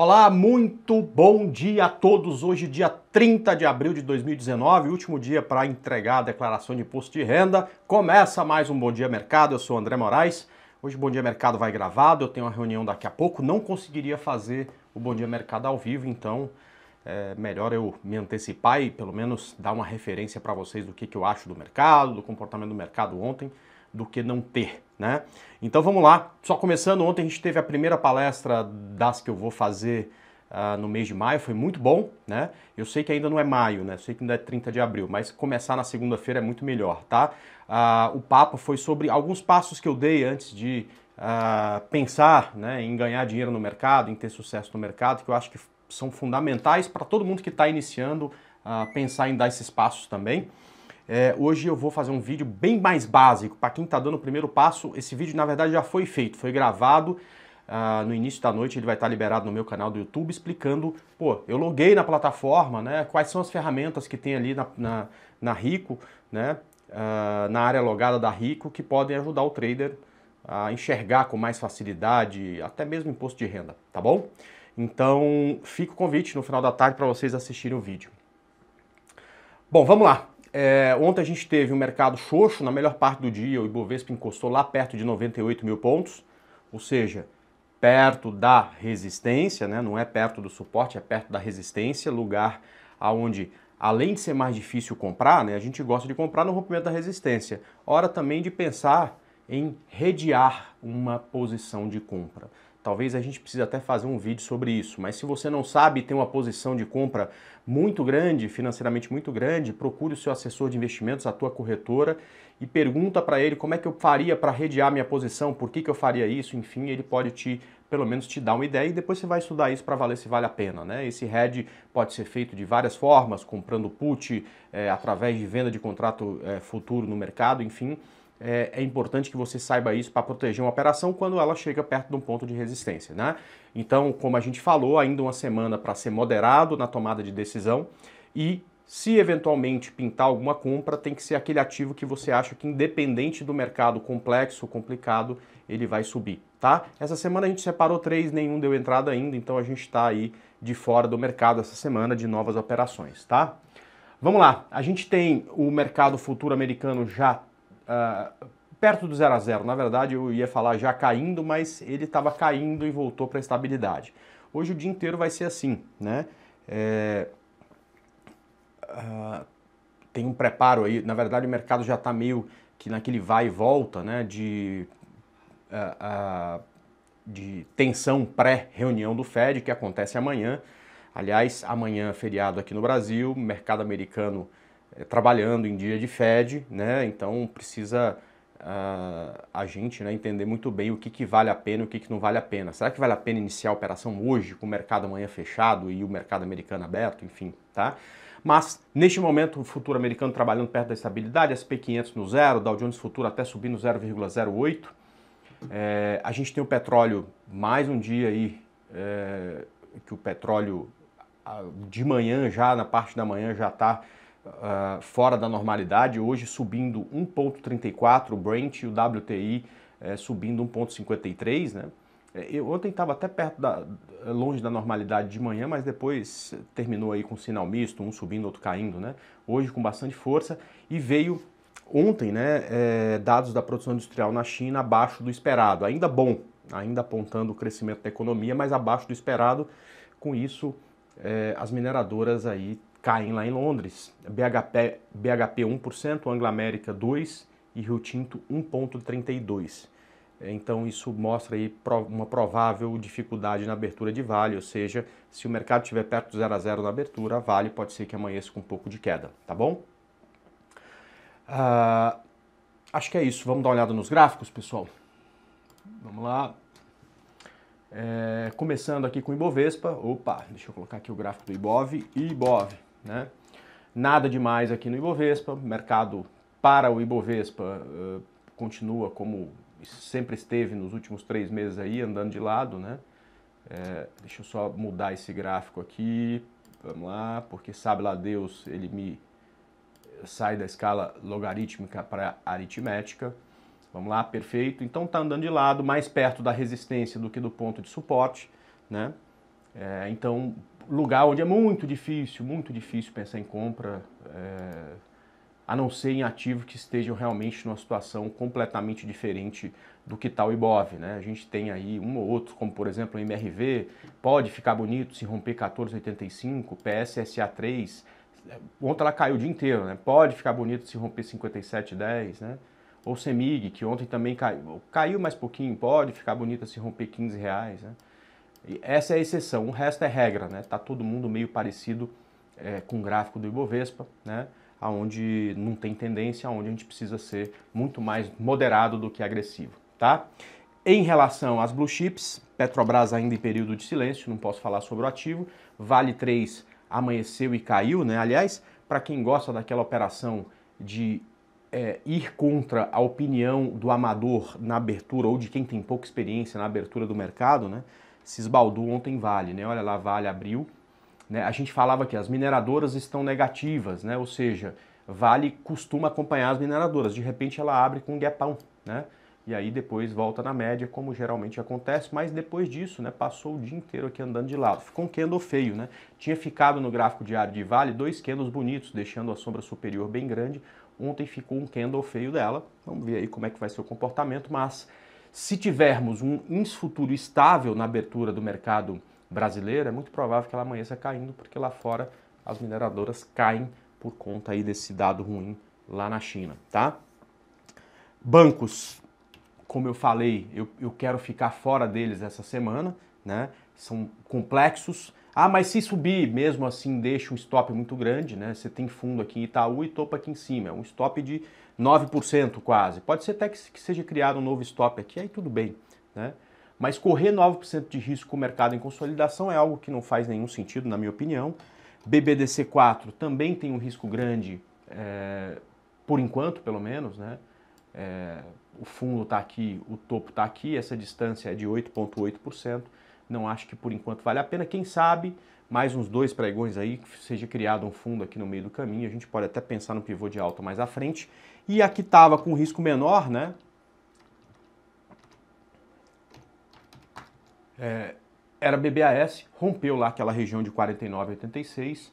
Olá, muito bom dia a todos. Hoje, dia 30 de abril de 2019, último dia para entregar a declaração de imposto de renda. Começa mais um Bom Dia Mercado. Eu sou André Moraes. Hoje Bom Dia Mercado vai gravado, eu tenho uma reunião daqui a pouco, não conseguiria fazer o Bom Dia Mercado ao vivo, então é melhor eu me antecipar e pelo menos dar uma referência para vocês do que, que eu acho do mercado, do comportamento do mercado ontem, do que não ter né? Então vamos lá. Só começando, ontem a gente teve a primeira palestra das que eu vou fazer uh, no mês de maio, foi muito bom, né? Eu sei que ainda não é maio, né? Eu sei que ainda é 30 de abril, mas começar na segunda-feira é muito melhor, tá? Uh, o papo foi sobre alguns passos que eu dei antes de uh, pensar né, em ganhar dinheiro no mercado, em ter sucesso no mercado, que eu acho que são fundamentais para todo mundo que está iniciando pensar em dar esses passos também. É, hoje eu vou fazer um vídeo bem mais básico. Para quem está dando o primeiro passo, esse vídeo na verdade já foi feito, foi gravado uh, no início da noite, ele vai estar tá liberado no meu canal do YouTube explicando, pô, eu loguei na plataforma, né? Quais são as ferramentas que tem ali na, na, na Rico, né? Uh, na área logada da Rico que podem ajudar o trader a enxergar com mais facilidade, até mesmo imposto de renda, tá bom? Então fica o convite no final da tarde para vocês assistirem o vídeo. Bom, vamos lá. É, ontem a gente teve um mercado xoxo, na melhor parte do dia o Ibovespa encostou lá perto de 98 mil pontos, ou seja, perto da resistência, né? não é perto do suporte, é perto da resistência, lugar aonde além de ser mais difícil comprar, né, a gente gosta de comprar no rompimento da resistência. Hora também de pensar em rediar uma posição de compra. Talvez a gente precise até fazer um vídeo sobre isso, mas se você não sabe tem uma posição de compra muito grande, financeiramente muito grande, procure o seu assessor de investimentos, a tua corretora e pergunta para ele como é que eu faria para redear minha posição, por que, que eu faria isso, enfim, ele pode te pelo menos te dar uma ideia e depois você vai estudar isso para valer se vale a pena. Né? Esse hedge pode ser feito de várias formas, comprando put, é, através de venda de contrato é, futuro no mercado, enfim é, é importante que você saiba isso para proteger uma operação quando ela chega perto de um ponto de resistência, né? Então, como a gente falou, ainda uma semana para ser moderado na tomada de decisão e se eventualmente pintar alguma compra, tem que ser aquele ativo que você acha que, independente do mercado complexo, complicado, ele vai subir, tá? Essa semana a gente separou três, nenhum deu entrada ainda, então a gente está aí de fora do mercado essa semana de novas operações, tá? Vamos lá, a gente tem o mercado futuro americano já ah, perto do 0 a 0 Na verdade, eu ia falar já caindo, mas ele estava caindo e voltou para a estabilidade. Hoje o dia inteiro vai ser assim, né? É... Uh, tem um preparo aí. Na verdade, o mercado já está meio que naquele vai e volta, né? De, uh, uh, de tensão pré-reunião do Fed, que acontece amanhã. Aliás, amanhã feriado aqui no Brasil, mercado americano eh, trabalhando em dia de Fed, né? Então precisa uh, a gente né, entender muito bem o que, que vale a pena e o que, que não vale a pena. Será que vale a pena iniciar a operação hoje, com o mercado amanhã fechado e o mercado americano aberto, enfim, tá? Mas neste momento, o futuro americano trabalhando perto da estabilidade, SP 500 no zero, Dow Jones futuro até subindo 0,08. É, eh, a gente tem o petróleo mais um dia aí é, que o petróleo ah, de manhã já na parte da manhã já está uh, fora da normalidade, hoje subindo 1,34 o Brent e o WTI eh, subindo 1,53, né? Eh, eu ontem estava até perto da, eh, longe da normalidade de manhã, mas depois terminou aí com sinal misto, um subindo, outro caindo, né? Hoje com bastante força e veio ontem, né? É, dados da produção industrial na China abaixo do esperado, ainda bom, ainda apontando o crescimento da economia, mas abaixo do esperado. Com isso, é, as mineradoras aí caem lá em Londres. BHP, BHP 1%, Anglo América 2% e Rio Tinto 1,32%. Então isso mostra aí uma provável dificuldade na abertura de Vale, ou seja, se o mercado estiver perto do zero a zero na abertura, a Vale pode ser que amanheça com um pouco de queda, tá bom? Uh, acho que é isso. Vamos dar uma olhada nos gráficos, pessoal. Vamos lá. É, começando aqui com o Ibovespa. Opa, deixa eu colocar aqui o gráfico do Ibov. Ibov. Né? Nada demais aqui no Ibovespa, mercado para o Ibovespa uh, continua como sempre esteve nos últimos três meses aí, andando de lado, né? É, deixa eu só mudar esse gráfico aqui, vamos lá, porque sabe lá Deus, ele me eh, sai da escala logarítmica para aritmética. Vamos lá, perfeito. Então está andando de lado, mais perto da resistência do que do ponto de suporte, né? É, então lugar onde é muito difícil, muito difícil pensar em compra, é, a não ser em ativos que estejam realmente numa situação completamente diferente do que tal tá IBOV. Né? A gente tem aí um ou outro, como por exemplo o MRV, pode ficar bonito se romper 14,85, PSSA3, eh, ontem ela caiu o dia inteiro, né? pode ficar bonito se romper 57,10, né? ou CEMIG, que ontem também caiu, caiu mais pouquinho, pode ficar bonita se romper 15 reais, né? E essa é a exceção, o resto é regra, né? Tá todo mundo meio parecido é, com o gráfico do Ibovespa, né? Aonde não tem tendência, aonde a gente precisa ser muito mais moderado do que agressivo, tá? Em relação às blue chips, Petrobras ainda em período de silêncio, não posso falar sobre o ativo. Vale 3 amanheceu e caiu, né? Aliás, para quem gosta daquela operação de é, ir contra a opinião do amador na abertura ou de quem tem pouca experiência na abertura do mercado, né? se esbaldou ontem Vale, né? Olha lá, Vale abriu. Né? A gente falava que as mineradoras estão negativas, né? Ou seja, Vale costuma acompanhar as mineradoras. De repente ela abre com um gapão, né? E aí depois volta na média, como geralmente acontece, mas depois disso, né, passou o dia inteiro aqui andando de lado. Ficou um candle feio, né? Tinha ficado no gráfico diário de Vale dois candles bonitos, deixando a sombra superior bem grande. Ontem ficou um candle feio dela. Vamos ver aí como é que vai ser o comportamento, mas se tivermos um ins-futuro estável na abertura do mercado brasileiro, é muito provável que ela amanheça caindo, porque lá fora as mineradoras caem por conta aí desse dado ruim lá na China, tá? Bancos, como eu falei, eu, eu quero ficar fora deles essa semana, né? São complexos, ah, mas se subir, mesmo assim deixa um stop muito grande, né? Você tem fundo aqui em Itaú e topo aqui em cima, é um stop de 9% quase. Pode ser até que seja criado um novo stop aqui, aí tudo bem, né? Mas correr 9% de risco com o mercado em consolidação é algo que não faz nenhum sentido, na minha opinião. BBDC4 também tem um risco grande, é, por enquanto, pelo menos, né? É, o fundo está aqui, o topo está aqui, essa distância é de 8,8% não acho que por enquanto vale a pena. Quem sabe, mais uns dois pregões aí, que seja criado um fundo aqui no meio do caminho. A gente pode até pensar no pivô de alta mais à frente. E aqui estava com risco menor, né? É, era BBAS, rompeu lá aquela região de 49,86,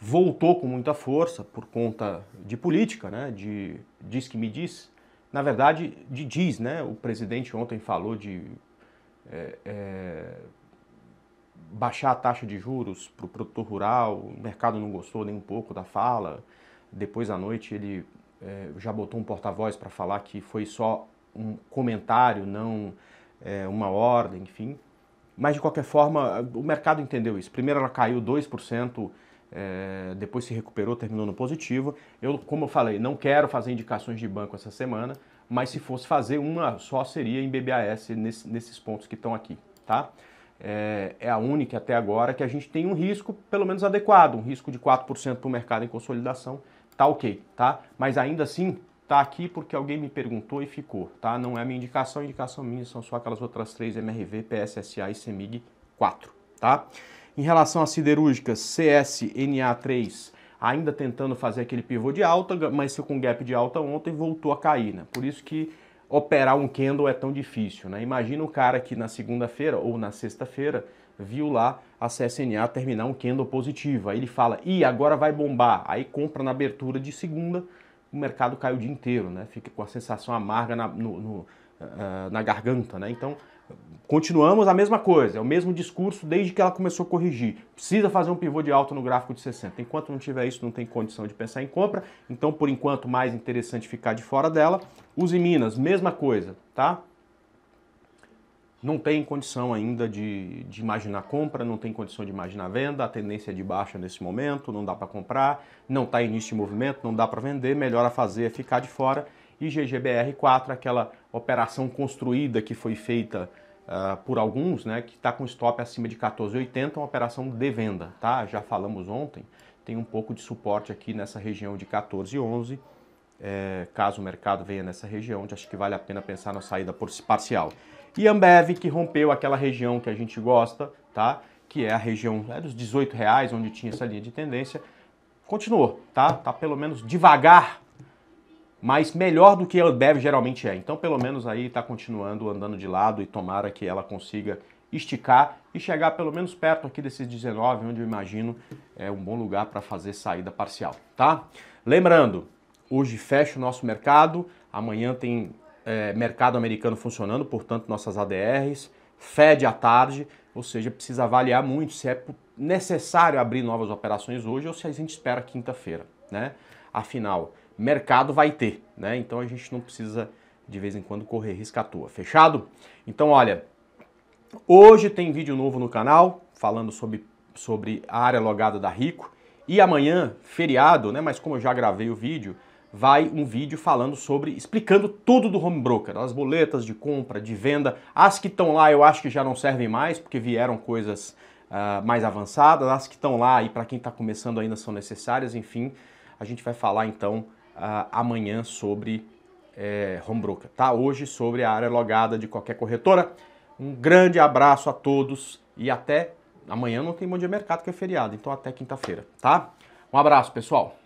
voltou com muita força por conta de política, né? De diz que me diz. Na verdade, de diz, né? O presidente ontem falou de é, é, baixar a taxa de juros para o produtor rural, o mercado não gostou nem um pouco da fala. Depois à noite ele é, já botou um porta-voz para falar que foi só um comentário, não é, uma ordem, enfim. Mas de qualquer forma, o mercado entendeu isso. Primeiro ela caiu 2%. É, depois se recuperou, terminou no positivo. Eu, como eu falei, não quero fazer indicações de banco essa semana, mas se fosse fazer uma só seria em BBAS nesses pontos que estão aqui, tá? É, é, a única até agora que a gente tem um risco pelo menos adequado, um risco de 4% para o mercado em consolidação, tá ok, tá? Mas ainda assim tá aqui porque alguém me perguntou e ficou, tá? Não é minha indicação, a indicação minha são só aquelas outras três, MRV, PSSA e CEMIG 4, tá? Em relação às siderúrgicas, CSNA3 ainda tentando fazer aquele pivô de alta, mas com gap de alta ontem voltou a cair, né? Por isso que operar um candle é tão difícil, né? Imagina o cara que na segunda-feira ou na sexta-feira viu lá a CSNA terminar um candle positivo. Aí ele fala, e agora vai bombar. Aí compra na abertura de segunda, o mercado cai o dia inteiro, né? Fica com a sensação amarga na, no, no, uh, na garganta, né? Então Continuamos a mesma coisa, é o mesmo discurso desde que ela começou a corrigir. Precisa fazer um pivô de alta no gráfico de 60. Enquanto não tiver isso, não tem condição de pensar em compra. Então, por enquanto, mais interessante ficar de fora dela. Use Minas, mesma coisa, tá? Não tem condição ainda de, de imaginar compra, não tem condição de imaginar venda, a tendência é de baixa nesse momento, não dá para comprar, não está início de movimento, não dá para vender, melhor a fazer é ficar de fora e GGBR4, aquela operação construída que foi feita uh, por alguns, né, que está com stop acima de 14,80, uma operação de venda, tá? Já falamos ontem, tem um pouco de suporte aqui nessa região de 14,11, é, caso o mercado venha nessa região, acho que vale a pena pensar na saída parcial. E Ambev, que rompeu aquela região que a gente gosta, tá? Que é a região é dos 18 reais, onde tinha essa linha de tendência, continuou, tá? Tá pelo menos devagar mas melhor do que ela deve geralmente é. Então, pelo menos aí está continuando andando de lado e tomara que ela consiga esticar e chegar pelo menos perto aqui desses 19, onde eu imagino é um bom lugar para fazer saída parcial, tá? Lembrando, hoje fecha o nosso mercado, amanhã tem é, mercado americano funcionando, portanto nossas ADRs, Fed à tarde, ou seja, precisa avaliar muito se é necessário abrir novas operações hoje ou se a gente espera quinta-feira, né? Afinal, mercado vai ter, né? Então a gente não precisa de vez em quando correr risco à toa. Fechado? Então, olha, hoje tem vídeo novo no canal falando sobre, sobre a área logada da Rico e amanhã, feriado, né? Mas como eu já gravei o vídeo, vai um vídeo falando sobre, explicando tudo do home broker, as boletas de compra, de venda, as que estão lá eu acho que já não servem mais porque vieram coisas uh, mais avançadas, as que estão lá e para quem está começando ainda são necessárias, enfim, a gente vai falar então uh, amanhã sobre é, home broker, tá? Hoje sobre a área logada de qualquer corretora. Um grande abraço a todos e até amanhã não tem Bom Dia Mercado que é feriado, então até quinta-feira, tá? Um abraço, pessoal.